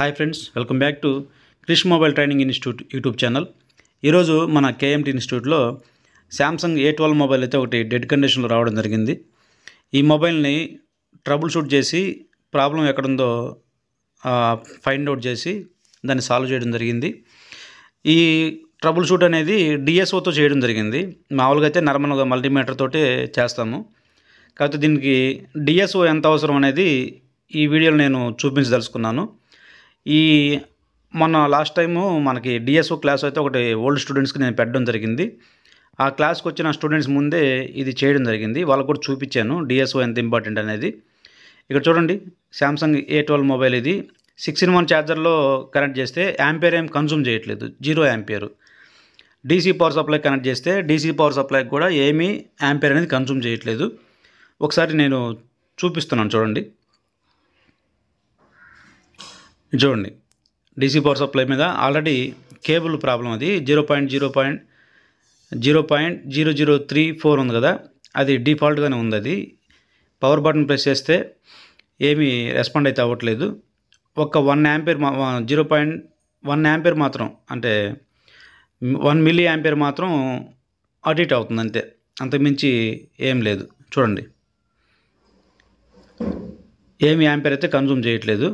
hi friends welcome back to Krish mobile training institute YouTube channel ఈరోజు మన KMT ఇన్స్టిట్యూట్లో Samsung A twelve mobile అయితే ఒకటి డెడ్ కండిషన్లో రావడం జరిగింది ఈ మొబైల్ని ట్రబుల్ షూట్ చేసి ప్రాబ్లం ఎక్కడుందో ఫైండ్ అవుట్ చేసి దాన్ని సాల్వ్ చేయడం జరిగింది ఈ ట్రబుల్ షూట్ అనేది డిఎస్ఓతో చేయడం జరిగింది మామూలుగా అయితే నార్మల్గా మల్టీమీటర్ చేస్తాము కాకపోతే దీనికి డిఎస్ఓ ఎంత అవసరం అనేది ఈ వీడియోలో నేను చూపించదలుచుకున్నాను ఈ మొన్న లాస్ట్ టైము మనకి డిఎస్ఓ క్లాస్ అయితే ఒకటి ఓల్డ్ స్టూడెంట్స్కి నేను పెట్టడం జరిగింది ఆ క్లాస్కి వచ్చిన స్టూడెంట్స్ ముందే ఇది చేయడం జరిగింది వాళ్ళకు కూడా చూపించాను డిఎస్ఓ ఎంత ఇంపార్టెంట్ అనేది ఇక్కడ చూడండి శాంసంగ్ ఏ ట్వెల్వ్ మొబైల్ ఇది సిక్స్ ఇన్ వన్ ఛార్జర్లో కనెక్ట్ చేస్తే యాంపేర్ ఏం కన్సూమ్ చేయట్లేదు zero ampere DC power supply connect చేస్తే డీసీ పవర్ సప్లై కూడా ఏమీ యాంపేర్ అనేది కన్సూమ్ చేయట్లేదు ఒకసారి నేను చూపిస్తున్నాను చూడండి చూడండి డీసీ పవర్ సప్లై మీద ఆల్రెడీ కేబుల్ ప్రాబ్లం అది zero point zero point zero point zero zero three four ఉంది కదా అది డిఫాల్ట్గానే ఉంది అది పవర్ బటన్ ప్రెస్ చేస్తే ఏమీ రెస్పాండ్ అయితే అవ్వట్లేదు ఒక one ampere zero point one ampere మాత్రం అంటే వన్ మిల్లీ యాంపేర్ మాత్రం అడిట్ అవుతుంది అంతే అంతకుమించి ఏం లేదు చూడండి ఏమి యాంపేర్ అయితే కన్జ్యూమ్ చేయట్లేదు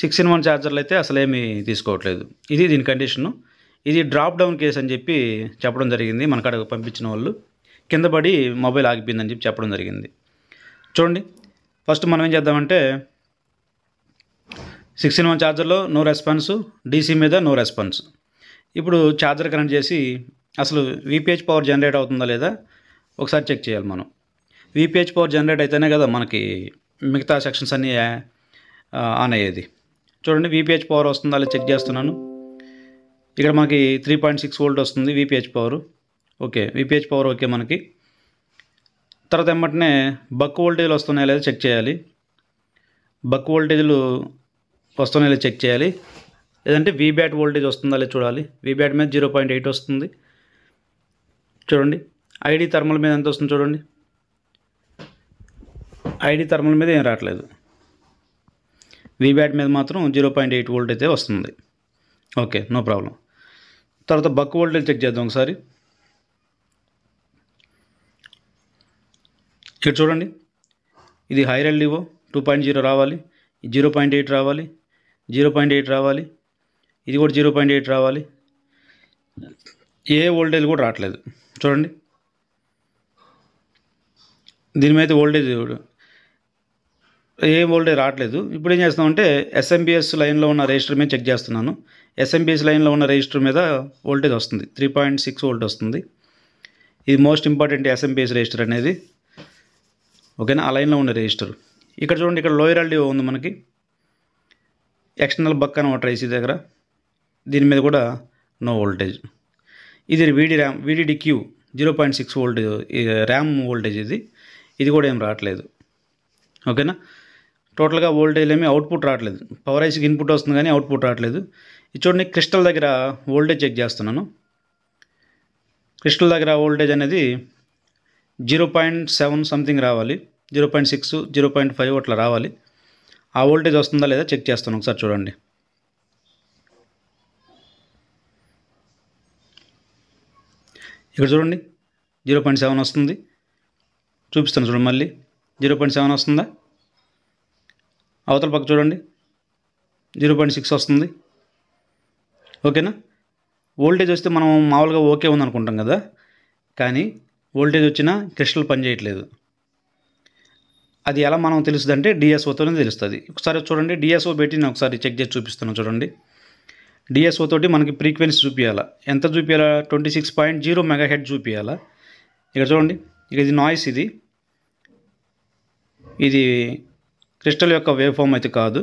సిక్స్ ఇన్ వన్ ఛార్జర్లు అయితే అసలేమీ తీసుకోవట్లేదు ఇది దీని కండిషను ఇది డ్రాప్ డౌన్ కేసు అని చెప్పి చెప్పడం జరిగింది మన కాడ పంపించిన వాళ్ళు కింద పడి మొబైల్ ఆగిపోయిందని చెప్పి చెప్పడం జరిగింది చూడండి ఫస్ట్ మనం ఏం చేద్దామంటే సిక్స్ ఇన్ వన్ ఛార్జర్లో నో రెస్పాన్స్ డీసీ మీద నో రెస్పాన్స్ ఇప్పుడు ఛార్జర్ కనెక్ట్ చేసి అసలు విపిహెచ్ పవర్ జనరేట్ అవుతుందా లేదా ఒకసారి చెక్ చేయాలి మనం విపిహెచ్ పవర్ జనరేట్ అయితేనే కదా మనకి మిగతా సెక్షన్స్ అన్నీ ఆన్ అయ్యేది చూడండి విపిహెచ్ పవర్ వస్తుందా అలా చెక్ చేస్తున్నాను ఇక్కడ మనకి త్రీ పాయింట్ సిక్స్ వోల్ట్ వస్తుంది VPH power okay VPH power okay మనకి తర్వాత వెంబటనే బక్ వోల్టేజ్లు వస్తున్నాయా లేదా చెక్ చేయాలి బక్ వోల్టేజ్లు వస్తున్నాయి లేదా చెక్ చేయాలి లేదంటే వీబ్యాట్ వోల్టేజ్ వస్తుందా లేదా చూడాలి వీబ్యాట్ మీద జీరో పాయింట్ ఎయిట్ వస్తుంది చూడండి ఐడి థర్మల్ మీద ఎంత వస్తుంది చూడండి ఐడి థర్మల్ మీద ఏం రావట్లేదు వీబ్యాట్ మీద మాత్రం జీరో పాయింట్ ఎయిట్ వోల్ట్ అయితే వస్తుంది ఓకే నో ప్రాబ్లం తర్వాత బక్ వోల్టేజ్ చెక్ చేద్దాం ఒకసారి ఇక్కడ చూడండి ఇది higher LDO two point zero రావాలి జీరో పాయింట్ ఎయిట్ రావాలి జీరో పాయింట్ ఎయిట్ రావాలి ఇది కూడా జీరో పాయింట్ ఎయిట్ రావాలి ఏ వోల్టేజ్ కూడా రావట్లేదు చూడండి దీని మీద వోల్టేజ్ ఏం వోల్టేజ్ రావట్లేదు ఇప్పుడు ఏం అంటే ఎస్ఎంబిఎస్ లైన్లో ఉన్న రిజిస్టర్ మీద చెక్ చేస్తున్నాను ఎస్ఎంబిఎస్ లైన్లో ఉన్న రిజిస్టర్ మీద వోల్టేజ్ వస్తుంది త్రీ పాయింట్ సిక్స్ వోల్ట్ వస్తుంది ఇది మోస్ట్ ఇంపార్టెంట్ ఎస్ఎంబిఎస్ రిజిస్టర్ అనేది ఓకేనా ఆ లైన్లో ఉన్న రిజిస్టర్ ఇక్కడ చూడండి ఇక్కడ లోయర్ ఎల్డిఓ ఉంది మనకి ఎక్స్టర్నల్ బక్ అని ఒక ఐసీ దగ్గర దీని మీద కూడా నో వోల్టేజ్ ఇది VD RAM VDD Q zero point six voltage RAM voltage ఇది ఇది కూడా ఏం రావట్లేదు ఓకేనా టోటల్గా వోల్టేజ్ ఏమీ అవుట్పుట్ రావట్లేదు పవర్ ఐస్కి ఇన్పుట్ వస్తుంది కానీ అవుట్పుట్ రావట్లేదు ఇది చూడండి క్రిస్టల్ దగ్గర వోల్టేజ్ చెక్ చేస్తున్నాను క్రిస్టల్ దగ్గర వోల్టేజ్ అనేది జీరో పాయింట్ సెవెన్ సంథింగ్ రావాలి zero point six zero point five అట్లా రావాలి ఆ వోల్టేజ్ వస్తుందా లేదా చెక్ చేస్తాను ఒకసారి చూడండి ఇక్కడ చూడండి జీరో పాయింట్ సెవెన్ వస్తుంది చూపిస్తాను చూడండి మళ్ళీ జీరో పాయింట్ సెవెన్ వస్తుందా అవతల పక్క చూడండి జీరో పాయింట్ సిక్స్ వస్తుంది ఓకేనా వోల్టేజ్ వస్తే మనం మామూలుగా ఓకే ఉందనుకుంటాం కదా కానీ వోల్టేజ్ వచ్చినా క్రిస్టల్ పనిచేయట్లేదు అది ఎలా మనం తెలుస్తుంది అంటే డిఎస్ఓతోనే తెలుస్తుంది ఒకసారి చూడండి డిఎస్ఓ పెట్టి నేను ఒకసారి చెక్ చేసి చూపిస్తాను చూడండి డిఎస్ఓ తోటి మనకి ఫ్రీక్వెన్సీ చూపించాలా ఎంత చూపించాలా twenty six point zero mega హెడ్ చూపించాలా ఇక్కడ చూడండి ఇక ఇది నాయిస్ ఇది ఇది క్రిస్టల్ యొక్క వేవ్ ఫామ్ అయితే కాదు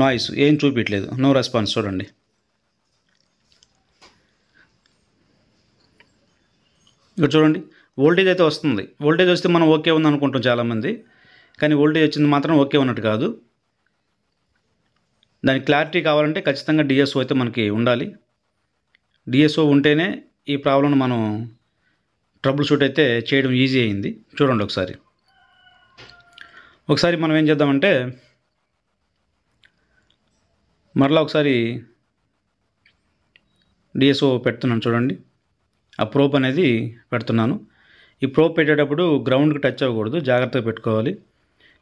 నాయిస్ ఏం చూపించలేదు నో రెస్పాన్స్ చూడండి ఇక్కడ చూడండి ఓల్టేజ్ అయితే వస్తుంది ఓల్టేజ్ వస్తే మనం ఓకే ఉంది అనుకుంటాం చాలామంది కానీ ఓల్టేజ్ వచ్చింది మాత్రం ఓకే ఉన్నట్టు కాదు దాని క్లారిటీ కావాలంటే ఖచ్చితంగా డిఎస్ఓ అయితే మనకి ఉండాలి డిఎస్ఓ ఉంటేనే ఈ ప్రాబ్లంను మనం ట్రబుల్ షూట్ అయితే చేయడం ఈజీ అయింది చూడండి ఒకసారి ఒకసారి మనం ఏం చేద్దామంటే మరలా ఒకసారి డిఎస్ఓ పెడుతున్నాను చూడండి ఆ ప్రోప్ అనేది పెడుతున్నాను ఈ ప్రోప్ పెట్టేటప్పుడు గ్రౌండ్కి టచ్ అవ్వకూడదు జాగ్రత్తగా పెట్టుకోవాలి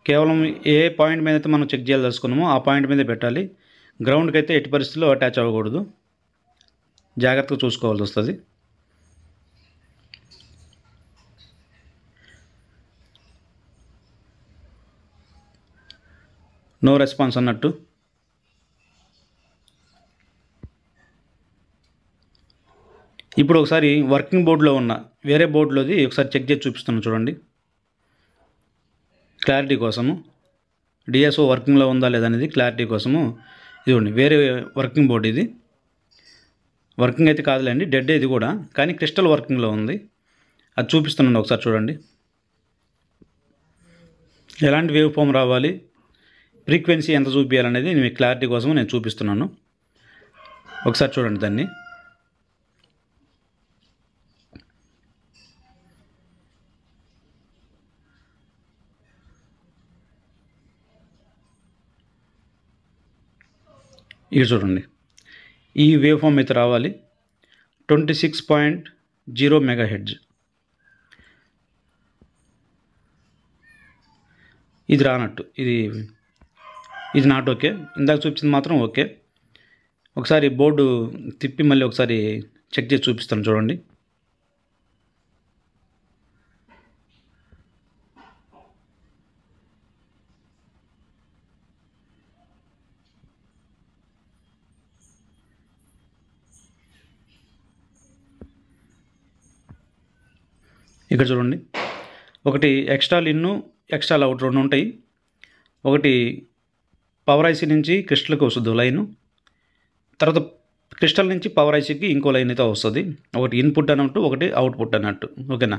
కేవలం ఏ పాయింట్ మీద అయితే మనం చెక్ చేయాలి ఆ పాయింట్ మీదే పెట్టాలి గ్రౌండ్కి అయితే ఎట్టి పరిస్థితుల్లో అటాచ్ అవ్వకూడదు జాగ్రత్తగా చూసుకోవాల్సి వస్తుంది నో రెస్పాన్స్ అన్నట్టు ఇప్పుడు ఒకసారి వర్కింగ్ బోర్డులో ఉన్న వేరే బోర్డులోది ఒకసారి చెక్ చేసి చూపిస్తున్నాను చూడండి క్లారిటీ కోసము డిఎస్ఓ వర్కింగ్లో ఉందా లేదా అనేది క్లారిటీ కోసము ఇదిగోండి వేరే వర్కింగ్ బోర్డు ఇది వర్కింగ్ అయితే కాదులేండి డెడ్ ఇది కూడా కానీ క్రిస్టల్ వర్కింగ్లో ఉంది అది చూపిస్తున్నాను ఒకసారి చూడండి ఎలాంటి వేవ్ ఫామ్ రావాలి ఫ్రీక్వెన్సీ ఎంత చూపించాలనేది నేను క్లారిటీ కోసం నేను చూపిస్తున్నాను ఒకసారి చూడండి దాన్ని ఇక చూడండి ఈ వేవ్ ఫామ్ అయితే రావాలి twenty six point zero mega hertz ఇది రానట్టు ఇది ఇది నాట్ ఓకే ఇందాక చూపించింది మాత్రం ఓకే ఒకసారి బోర్డు తిప్పి మళ్ళీ ఒకసారి చెక్ చేసి చూపిస్తాను చూడండి ఇక్కడ చూడండి ఒకటి ఎక్స్ట్రా ఇన్ను ఎక్స్ట్రా అవుట్ రెండు ఉంటాయి ఒకటి పవర్ ఐసీ నుంచి క్రిస్టల్కి వస్తుంది లైన్ తర్వాత క్రిస్టల్ నుంచి పవర్ ఐసీకి ఇంకో లైన్ అయితే వస్తుంది ఒకటి ఇన్పుట్ అన్నట్టు ఒకటి అవుట్పుట్ అన్నట్టు ఓకేనా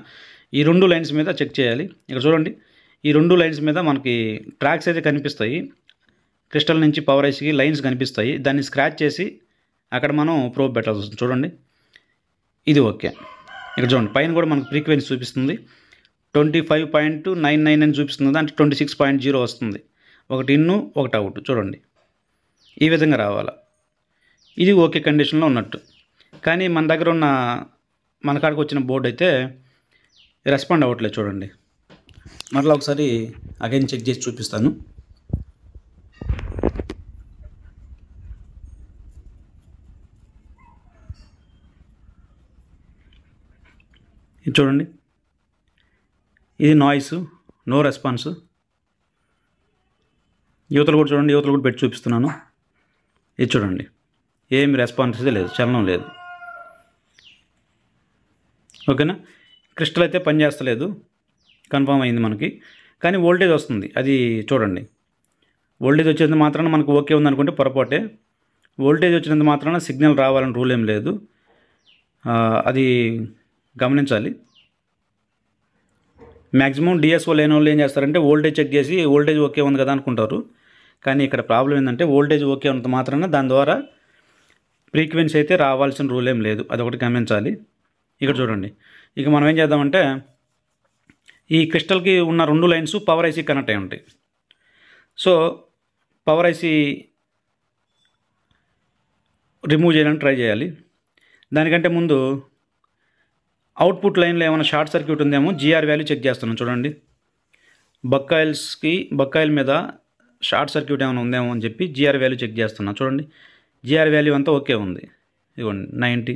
ఈ రెండు లైన్స్ మీద చెక్ చేయాలి ఇక్కడ చూడండి ఈ రెండు లైన్స్ మీద మనకి ట్రాక్స్ అయితే కనిపిస్తాయి క్రిస్టల్ నుంచి పవర్ ఐసీకి లైన్స్ కనిపిస్తాయి దాన్ని స్క్రాచ్ చేసి అక్కడ మనం ప్రోబ్ పెట్టాల్సి వస్తుంది చూడండి ఇది ఓకే ఇక్కడ చూడండి పైన కూడా మనకు ఫ్రీక్వెన్సీ చూపిస్తుంది twenty five point nine nine అని చూపిస్తుంది అంటే ట్వంటీ సిక్స్ పాయింట్ జీరో వస్తుంది ఒకటి ఇన్ను ఒకటి అవుట్ చూడండి ఈ విధంగా రావాలా ఇది ఓకే కండిషన్లో ఉన్నట్టు కానీ మన దగ్గర ఉన్న మన కాడికి వచ్చిన బోర్డు అయితే రెస్పాండ్ అవ్వట్లేదు చూడండి మరలా ఒకసారి అగైన్ చెక్ చేసి చూపిస్తాను ఇది చూడండి ఇది నాయిస్ నో రెస్పాన్స్ యువతలు కూడా చూడండి యువతలు కూడా పెట్టి చూపిస్తున్నాను ఇది చూడండి ఏమి రెస్పాన్స్ లేదు చలనం లేదు ఓకేనా క్రిస్టల్ అయితే పనిచేస్తలేదు కన్ఫామ్ అయింది మనకి కానీ ఓల్టేజ్ వస్తుంది అది చూడండి ఓల్టేజ్ వచ్చేందుకు మాత్రాన మనకు ఓకే ఉందనుకుంటే పొరపాటే ఓల్టేజ్ వచ్చినంత మాత్రాన సిగ్నల్ రావాలని రూల్ ఏం లేదు అది గమనించాలి మ్యాక్సిమం డిఎస్ఓ లేని వాళ్ళు ఏం చేస్తారంటే ఓల్టేజ్ చెక్ చేసి ఓల్టేజ్ ఓకే ఉంది కదా అనుకుంటారు కానీ ఇక్కడ ప్రాబ్లం ఏంటంటే ఓల్టేజ్ ఓకే ఉన్నంత మాత్రాన దాని ద్వారా ఫ్రీక్వెన్సీ అయితే రావాల్సిన రూల్ ఏం లేదు అదొకటి గమనించాలి ఇక్కడ చూడండి ఇక మనం ఏం చేద్దామంటే ఈ క్రిస్టల్కి ఉన్న రెండు లైన్స్ పవర్ ఐసీ కనెక్ట్ అయి ఉంటాయి సో పవర్ ఐసీ రిమూవ్ చేయడానికి ట్రై చేయాలి దానికంటే ముందు అవుట్పుట్ లైన్లో ఏమైనా షార్ట్ సర్క్యూట్ ఉందేమో జిఆర్ వాల్యూ చెక్ చేస్తున్నాం చూడండి బక్కాయిల్స్కి బక్కాయిల్ మీద షార్ట్ సర్క్యూట్ ఏమైనా ఉందేమో అని చెప్పి జిఆర్ వాల్యూ చెక్ చేస్తున్నా చూడండి జిఆర్ వాల్యూ అంతా ఓకే ఉంది ఇదిగోండి నైంటీ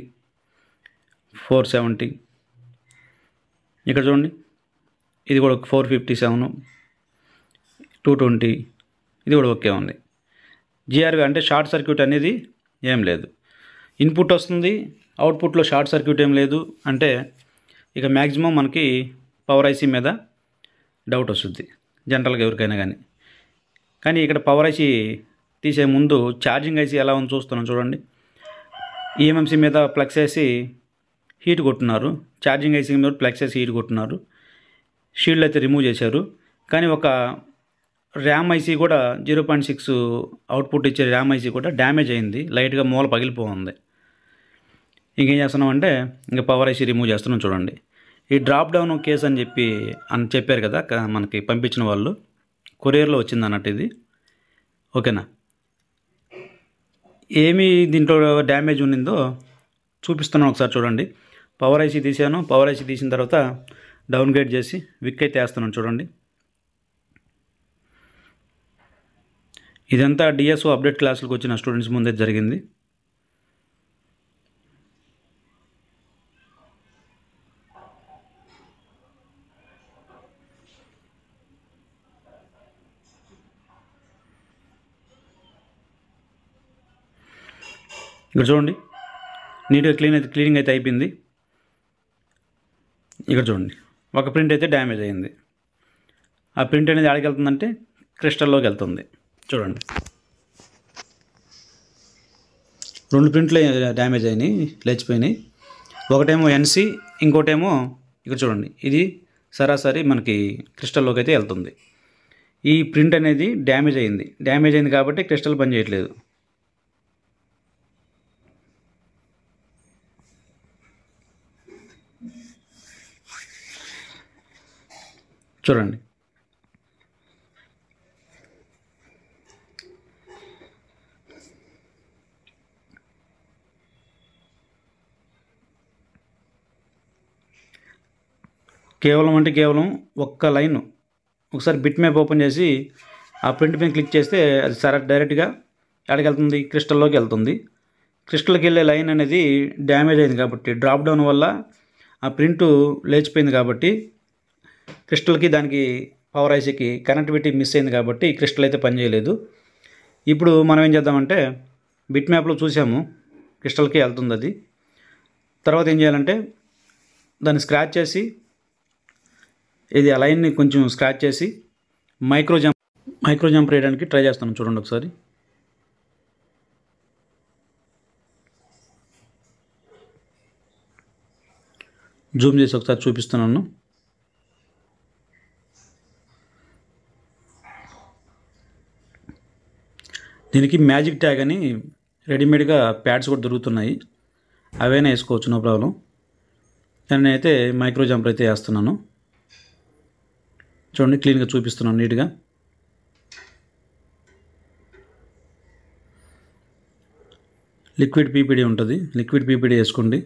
ఫోర్ సెవెంటీ ఇక్కడ చూడండి ఇది కూడా four fifty seven two twenty ఇది కూడా ఓకే ఉంది జిఆర్వి అంటే షార్ట్ సర్క్యూట్ అనేది ఏం లేదు ఇన్పుట్ వస్తుంది అవుట్పుట్లో షార్ట్ సర్క్యూట్ ఏం లేదు అంటే ఇక మ్యాక్సిమం మనకి పవర్ ఐసీ మీద డౌట్ వస్తుంది జనరల్గా ఎవరికైనా కానీ కానీ ఇక్కడ పవర్ ఐసి తీసే ముందు ఛార్జింగ్ ఐసి ఎలా ఉందో చూస్తున్నాం చూడండి ఈఎంఎంసీ e మీద ప్లగ్స్ వేసి హీట్ కొట్టున్నారు ఛార్జింగ్ ఐసీ మీద ప్లగ్స్ వేసి హీట్ కొట్టున్నారు షీల్డ్ అయితే రిమూవ్ చేశారు కానీ ఒక ర్యామ్ ఐసీ కూడా జీరో పాయింట్ సిక్స్ అవుట్పుట్ ఇచ్చే ర్యామ్ ఐసీ కూడా డ్యామేజ్ అయింది లైట్గా మూల పగిలిపోతుంది ఇంకేం చేస్తున్నాం అంటే ఇంకా పవర్ ఐసీ రిమూవ్ చేస్తున్నాం చూడండి ఈ డ్రాప్ డౌన్ కేస్ అని చెప్పి అని చెప్పారు కదా మనకి పంపించిన వాళ్ళు కొరియర్లో వచ్చింది అన్నట్టు ఇది ఓకేనా ఏమి దీంట్లో డ్యామేజ్ ఉన్నిందో చూపిస్తున్నాను ఒకసారి చూడండి పవర్ ఐసీ తీసాను పవర్ ఐసీ తీసిన తర్వాత డౌన్గ్రేడ్ చేసి విక్ అయితే వేస్తున్నాను చూడండి ఇదంతా డిఎస్ఓ అప్డేట్ క్లాసులకు వచ్చిన స్టూడెంట్స్ ముందే జరిగింది ఇక్కడ చూడండి నీట్గా క్లీన్ అయితే క్లీనింగ్ అయితే అయిపోయింది ఇక్కడ చూడండి ఒక ప్రింట్ అయితే డ్యామేజ్ అయింది ఆ ప్రింట్ అనేది ఆడికి వెళ్తుందంటే క్రిస్టల్లోకి వెళ్తుంది చూడండి రెండు ప్రింట్లు డ్యామేజ్ అయినాయి లేచిపోయినాయి ఒకటేమో ఎన్సి ఇంకోటేమో ఇక్కడ చూడండి ఇది సరాసరి మనకి క్రిస్టల్లోకి అయితే వెళ్తుంది ఈ ప్రింట్ అనేది డ్యామేజ్ అయింది డ్యామేజ్ అయింది కాబట్టి క్రిస్టల్ పనిచేయట్లేదు చూడండి కేవలం అంటే కేవలం ఒక్క లైన్ ఒకసారి బిట్ మ్యాప్ ఓపెన్ చేసి ఆ ప్రింట్ మీద క్లిక్ చేస్తే అది సరే డైరెక్ట్గా ఎక్కడికి వెళ్తుంది క్రిస్టల్లోకి వెళ్తుంది క్రిస్టల్కి వెళ్ళే లైన్ అనేది డ్యామేజ్ అయింది కాబట్టి డ్రాప్ డౌన్ వల్ల ఆ ప్రింటు లేచిపోయింది కాబట్టి క్రిస్టల్కి దానికి పవర్ ఐసీకి కనెక్టివిటీ మిస్ అయింది కాబట్టి క్రిస్టల్ అయితే పనిచేయలేదు ఇప్పుడు మనం ఏం చేద్దామంటే బిట్ మ్యాప్లో చూసాము క్రిస్టల్కి వెళ్తుంది అది తర్వాత ఏం చేయాలంటే దాన్ని స్క్రాచ్ చేసి ఇది అలైన్ని కొంచెం స్క్రాచ్ చేసి మైక్రో జంప్ మైక్రో జంప్ వేయడానికి ట్రై చేస్తాను చూడండి ఒకసారి జూమ్ చేసి ఒకసారి చూపిస్తున్నాను దీనికి మ్యాజిక్ ట్యాగ్ అని రెడీమేడ్గా ప్యాడ్స్ కూడా దొరుకుతున్నాయి అవైనా వేసుకోవచ్చు నో ప్రాబ్లం నేను అయితే మైక్రో జంపర్ అయితే వేస్తున్నాను చూడండి క్లీన్గా చూపిస్తున్నాను నీట్గా లిక్విడ్ పీపీడీ ఉంటుంది లిక్విడ్ పీపీడీ వేసుకోండి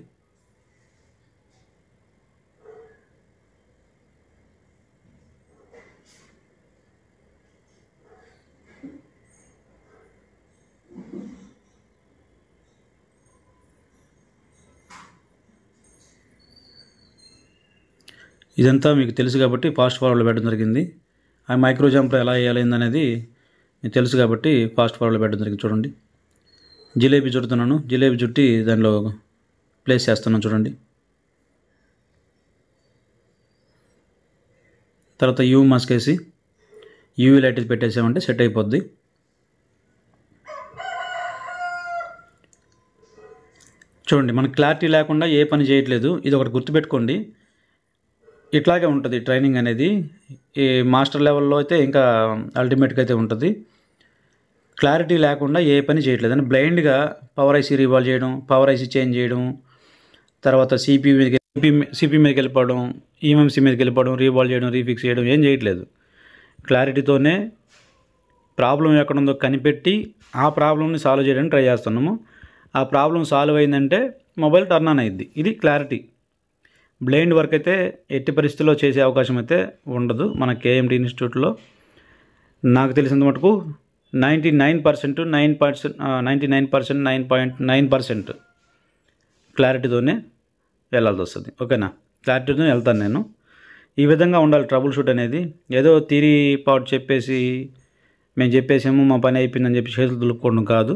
ఇదంతా మీకు తెలుసు కాబట్టి ఫాస్ట్ ఫార్వర్డ్లో పెట్టడం జరిగింది ఆ మైక్రో జంప్ ఎలా వేయాలి అనేది మీకు తెలుసు కాబట్టి ఫాస్ట్ ఫార్వర్డ్లో పెట్టడం జరిగింది చూడండి జిలేబీ చుడుతున్నాను జిలేబీ చుట్టి దానిలో ప్లేస్ చేస్తున్నాను చూడండి తర్వాత యూ మాస్క్ వేసి యూవీ లైట్ పెట్టేసామంటే సెట్ అయిపోద్ది చూడండి మనకు క్లారిటీ లేకుండా ఏ పని చేయట్లేదు ఇది ఒకటి గుర్తుపెట్టుకోండి ఇట్లాగే ఉంటుంది ట్రైనింగ్ అనేది ఈ మాస్టర్ లెవెల్లో అయితే ఇంకా అల్టిమేట్గా అయితే ఉంటుంది క్లారిటీ లేకుండా ఏ పని చేయట్లేదు అని బ్లైండ్గా పవర్ ఐసీ రివాల్వ్ చేయడం పవర్ ఐసీ చేంజ్ చేయడం తర్వాత సిపి మీద సిపి సిపి మీదకి వెళ్ళిపోవడం ఈఎంసీ e మీదకి వెళ్ళిపోవడం రీవాల్వ్ చేయడం రీఫిక్స్ చేయడం ఏం చేయట్లేదు క్లారిటీతోనే ప్రాబ్లం ఎక్కడుందో కనిపెట్టి ఆ ప్రాబ్లమ్ని సాల్వ్ చేయడానికి ట్రై చేస్తున్నాము ఆ ప్రాబ్లం సాల్వ్ అయిందంటే మొబైల్ టర్న్ ఆన్ అయింది ఇది క్లారిటీ బ్లైండ్ వర్క్ అయితే ఎట్టి పరిస్థితుల్లో చేసే అవకాశం అయితే ఉండదు మన కేఎండి ఇన్స్టిట్యూట్లో నాకు తెలిసినంత మటుకు ninety nine percent nine percent nine percent nine point nine percent క్లారిటీతోనే వెళ్ళాల్సి వస్తుంది ఓకేనా క్లారిటీతో వెళ్తాను నేను ఈ విధంగా ఉండాలి ట్రబుల్ షూట్ అనేది ఏదో తీరి పాటు చెప్పేసి మేము చెప్పేసాము మా పని అయిపోయిందని చెప్పి చేతులు దులుపుకోవడం కాదు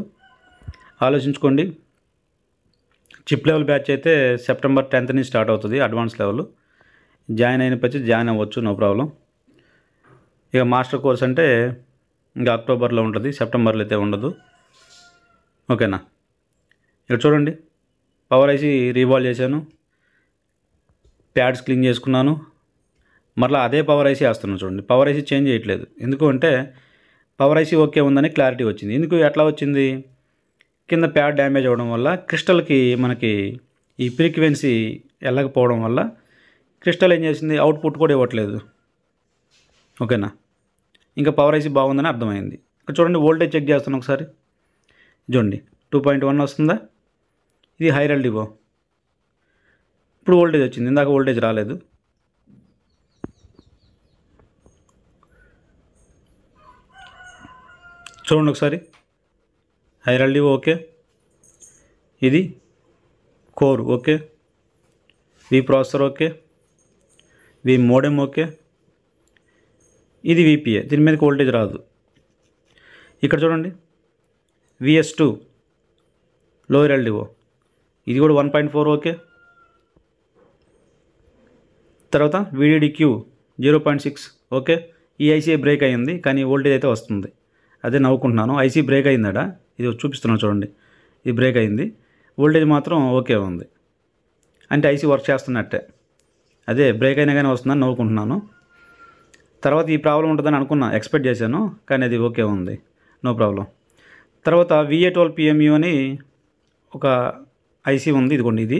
ఆలోచించుకోండి చిప్ లెవెల్ బ్యాచ్ అయితే సెప్టెంబర్ టెన్త్ నుంచి స్టార్ట్ అవుతుంది అడ్వాన్స్ లెవెల్ జాయిన్ అయిన పచ్చి జాయిన్ అవ్వచ్చు నో ప్రాబ్లం ఇక మాస్టర్ కోర్స్ అంటే ఇంకా అక్టోబర్లో ఉంటుంది సెప్టెంబర్లో అయితే ఉండదు ఓకేనా ఇక్కడ చూడండి పవర్ ఐసి రీవాల్వ్ చేశాను ప్యాడ్స్ క్లీన్ చేసుకున్నాను మరలా అదే పవర్ ఐసీ వేస్తున్నాను చూడండి పవర్ ఐసీ చేంజ్ చేయట్లేదు ఎందుకు అంటే పవర్ ఐసీ ఓకే ఉందని క్లారిటీ వచ్చింది ఎందుకు ఎట్లా వచ్చింది కింద ప్యాడ్ డ్యామేజ్ అవ్వడం వల్ల క్రిస్టల్కి మనకి ఈ ఫ్రీక్వెన్సీ వెళ్ళకపోవడం వల్ల క్రిస్టల్ ఏం చేసింది అవుట్పుట్ కూడా ఇవ్వట్లేదు ఓకేనా ఇంకా పవర్ ఐసీ బాగుందని అర్థమైంది ఇక్కడ చూడండి వోల్టేజ్ చెక్ చేస్తాను ఒకసారి చూడండి టూ పాయింట్ వన్ వస్తుందా ఇది హైరల్ ఎల్డిబో ఇప్పుడు వోల్టేజ్ వచ్చింది ఇందాక వోల్టేజ్ రాలేదు చూడండి ఒకసారి హైరల్డి ఓకే ఇది core okay V processor okay V modem okay ఇది విపిఏ దీని మీదకి ఓల్టేజ్ రాదు ఇక్కడ చూడండి విఎస్ టూ లోయర్ ఎల్డివో ఇది కూడా వన్ పాయింట్ ఫోర్ ఓకే తర్వాత VDD Q zero point six okay ఈ ఐసీఏ బ్రేక్ అయింది కానీ ఓల్టేజ్ అయితే వస్తుంది అదే నవ్వుకుంటున్నాను ఐసీ బ్రేక్ అయిందా ఇది చూపిస్తున్నాను చూడండి ఇది బ్రేక్ అయింది ఓల్టేజ్ మాత్రం ఓకే ఉంది అంటే ఐసీ వర్క్ చేస్తున్నట్టే అదే బ్రేక్ అయినా కానీ వస్తుందని నవ్వుకుంటున్నాను తర్వాత ఈ ప్రాబ్లం ఉంటుందని అనుకున్నా ఎక్స్పెక్ట్ చేశాను కానీ అది ఓకే ఉంది నో ప్రాబ్లం తర్వాత విఏ ట్వెల్వ్ పిఎంయు అని ఒక ఐసీ ఉంది ఇదిగోండి ఇది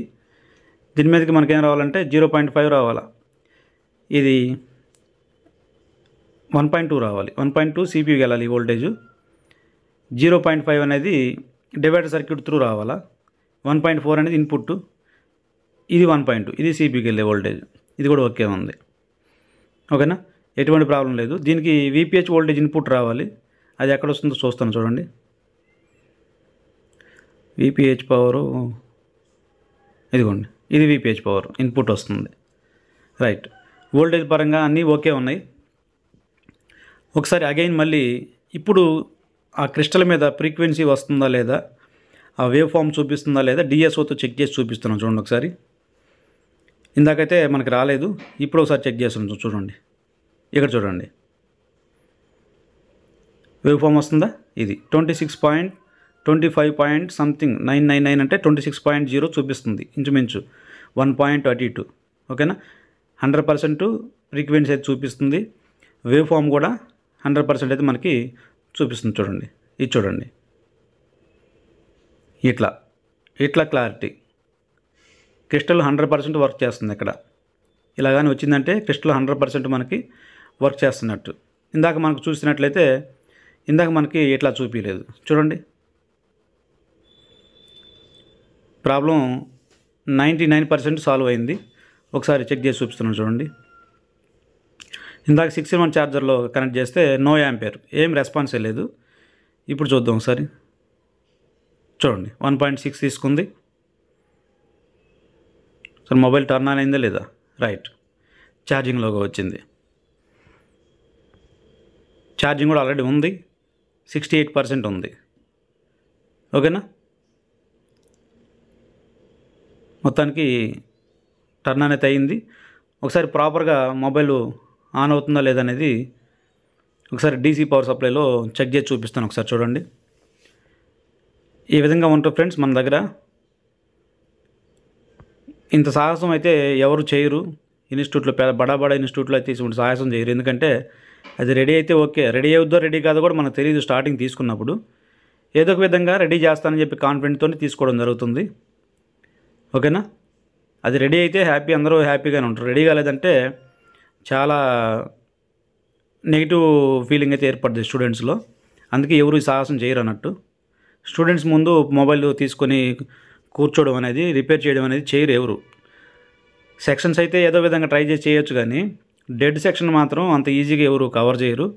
దీని మీదకి మనకేం రావాలంటే జీరో పాయింట్ ఫైవ్ రావాలి ఇది వన్ పాయింట్ టూ రావాలి వన్ పాయింట్ టూ సిపియూకి వెళ్ళాలి ఓల్టేజు జీరో పాయింట్ ఫైవ్ అనేది డివైడర్ సర్క్యూట్ త్రూ రావాలా వన్ పాయింట్ ఫోర్ అనేది ఇన్పుట్ ఇది వన్ పాయింట్ ఇది సిపికి వెళ్ళే వోల్టేజ్ ఇది కూడా ఓకే ఉంది ఓకేనా ఎటువంటి ప్రాబ్లం లేదు దీనికి విపిహెచ్ వోల్టేజ్ ఇన్పుట్ రావాలి అది ఎక్కడ వస్తుందో చూస్తాను చూడండి విపిహెచ్ పవరు ఇదిగోండి ఇది విపిహెచ్ పవర్ ఇన్పుట్ వస్తుంది రైట్ వోల్టేజ్ పరంగా అన్నీ ఓకే ఉన్నాయి ఒకసారి అగైన్ మళ్ళీ ఇప్పుడు ఆ క్రిస్టల్ మీద ఫ్రీక్వెన్సీ వస్తుందా లేదా ఆ వేవ్ ఫామ్ చూపిస్తుందా లేదా డిఎస్ఓతో చెక్ చేసి చూపిస్తున్నాం చూడండి ఒకసారి ఇందాకైతే మనకి రాలేదు ఇప్పుడు ఒకసారి చెక్ చేస్తున్నాం చూడండి ఇక్కడ చూడండి వేవ్ ఫామ్ వస్తుందా ఇది twenty six point twenty five point something nine nine nine అంటే ట్వంటీ సిక్స్ పాయింట్ జీరో చూపిస్తుంది ఇంచుమించు వన్ పాయింట్ థర్టీ టూ ఓకేనా హండ్రెడ్ పర్సెంట్ ఫ్రీక్వెన్సీ అయితే చూపిస్తుంది వేవ్ ఫామ్ కూడా హండ్రెడ్ పర్సెంట్ అయితే మనకి చూపిస్తుంది చూడండి ఇది చూడండి ఇట్లా ఇట్లా clarity crystal hundred percent work చేస్తుంది ఇక్కడ ఇలా కానీ వచ్చిందంటే క్రిస్టల్ హండ్రెడ్ పర్సెంట్ మనకి వర్క్ చేస్తున్నట్టు ఇందాక మనకు చూసినట్లయితే ఇందాక మనకి ఇట్లా చూపించలేదు చూడండి problem ninety nine percent solve అయింది ఒకసారి చెక్ చేసి చూపిస్తున్నాను చూడండి ఇందాక సిక్స్ ఇన్ వన్ ఛార్జర్లో కనెక్ట్ చేస్తే నో యాంపేర్ ఏం రెస్పాన్స్ లేదు ఇప్పుడు చూద్దాం ఒకసారి చూడండి వన్ పాయింట్ సిక్స్ తీసుకుంది సార్ మొబైల్ టర్న్ ఆన్ అయిందా లేదా రైట్ ఛార్జింగ్లోగా వచ్చింది ఛార్జింగ్ కూడా ఆల్రెడీ ఉంది సిక్స్టీ ఎయిట్ పర్సెంట్ ఉంది ఓకేనా మొత్తానికి టర్న్ అనేది అయింది ఒకసారి ప్రాపర్గా మొబైల్ ఆన్ అవుతుందా లేదనేది ఒకసారి డీసీ పవర్ సప్లైలో చెక్ చేసి చూపిస్తాను ఒకసారి చూడండి ఈ విధంగా ఉంటుంది ఫ్రెండ్స్ మన దగ్గర ఇంత సాహసం అయితే ఎవరు చేయరు ఇన్స్టిట్యూట్లో బడా బడా ఇన్స్టిట్యూట్లో అయితే ఇటువంటి సాహసం చేయరు ఎందుకంటే అది రెడీ అయితే ఓకే రెడీ అవుద్దో రెడీ కాదో కూడా మనకు తెలియదు స్టార్టింగ్ తీసుకున్నప్పుడు ఏదో ఒక విధంగా రెడీ చేస్తానని చెప్పి కాన్ఫిడెంట్తో తీసుకోవడం జరుగుతుంది ఓకేనా అది రెడీ అయితే హ్యాపీ అందరూ హ్యాపీగానే ఉంటారు రెడీ కాలేదంటే చాలా నెగిటివ్ ఫీలింగ్ అయితే ఏర్పడుతుంది స్టూడెంట్స్లో అందుకే ఎవరు సాహసం చేయరు అన్నట్టు స్టూడెంట్స్ ముందు మొబైల్ తీసుకొని కూర్చోవడం అనేది రిపేర్ చేయడం అనేది చేయరు ఎవరు సెక్షన్స్ అయితే ఏదో విధంగా ట్రై చేసి చేయొచ్చు కానీ డెడ్ సెక్షన్ మాత్రం అంత ఈజీగా ఎవరు కవర్ చేయరు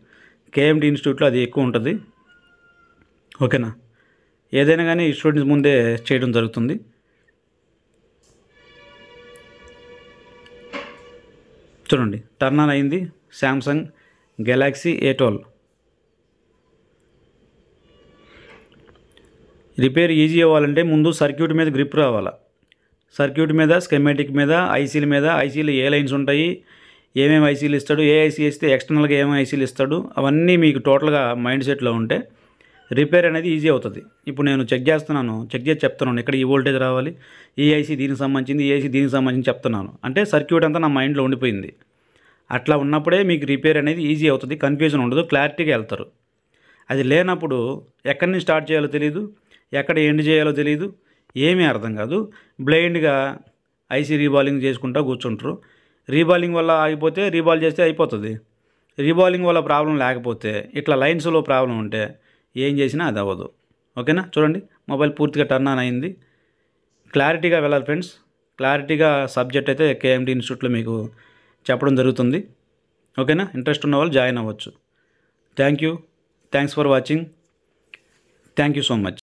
కేఎండి ఇన్స్టిట్యూట్లో అది ఎక్కువ ఉంటుంది ఓకేనా ఏదైనా కానీ స్టూడెంట్స్ ముందే చేయడం జరుగుతుంది చూడండి టర్న్ ఆన్ అయింది Samsung Galaxy A repair easy అవ్వాలంటే ముందు సర్క్యూట్ మీద గ్రిప్ రావాలా సర్క్యూట్ మీద స్కెమెటిక్ మీద ఐసీల మీద ఐసీలు ఏ లైన్స్ ఉంటాయి ఏమేమి ఐసీలు ఇస్తాడు ఏ ఐసీ ఇస్తే ఎక్స్టర్నల్గా ఏమేమి ఐసీలు ఇస్తాడు అవన్నీ మీకు టోటల్గా మైండ్ సెట్లో ఉంటే రిపేర్ అనేది ఈజీ అవుతుంది ఇప్పుడు నేను చెక్ చేస్తున్నాను చెక్ చేసి చెప్తున్నాను ఇక్కడ ఈ వోల్టేజ్ రావాలి ఈ ఐసీ దీనికి సంబంధించింది ఈ ఐసీ దీనికి సంబంధించి చెప్తున్నాను అంటే సర్క్యూట్ అంతా నా మైండ్లో ఉండిపోయింది అట్లా ఉన్నప్పుడే మీకు రిపేర్ అనేది ఈజీ అవుతుంది కన్ఫ్యూజన్ ఉండదు క్లారిటీగా వెళ్తారు అది లేనప్పుడు ఎక్కడి నుంచి స్టార్ట్ చేయాలో తెలియదు ఎక్కడ ఎండ్ చేయాలో తెలియదు ఏమీ అర్థం కాదు బ్లైండ్గా ఐసీ రీబాలింగ్ చేసుకుంటూ కూర్చుంటారు రీబాలింగ్ వల్ల ఆగిపోతే రీబాల్ చేస్తే అయిపోతుంది రీబాలింగ్ వల్ల ప్రాబ్లం లేకపోతే ఇట్లా లైన్స్లో ప్రాబ్లం ఉంటే ఏం చేసినా అది అవ్వదు ఓకేనా చూడండి మొబైల్ పూర్తిగా టర్న్ ఆన్ అయింది క్లారిటీగా వెళ్ళాలి ఫ్రెండ్స్ క్లారిటీగా సబ్జెక్ట్ అయితే కేఎండి ఇన్స్టిట్యూట్లో మీకు చెప్పడం జరుగుతుంది ఓకేనా ఇంట్రెస్ట్ ఉన్న వాళ్ళు జాయిన్ అవ్వచ్చు thank you thanks for watching thank you so much